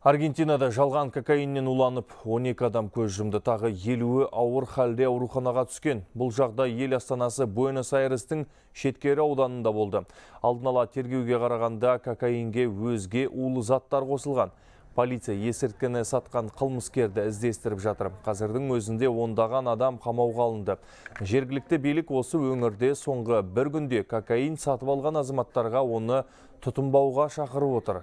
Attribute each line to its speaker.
Speaker 1: Аргентинада жалған кокаиннен уланып, 12 адам көз жұмды тағы елуі ауыр халде ауруханаға түскен. Бұл жағда ел астанасы Буэнос-Айрестің шеткері ауданында болды. Алдынала тергеуге қарағанда кокаинге өзге улы заттар қосылған. Полиция есірткіні сатқан қылмыскерді іздестіріп жатыр. Қазірдің өзінде ондаған адам қамауға алынды. Жергілікті билік осы өңірде соңғы бір күнде кокаин сатып алған азаматтарға оны тұтынбауға шақырып отыр.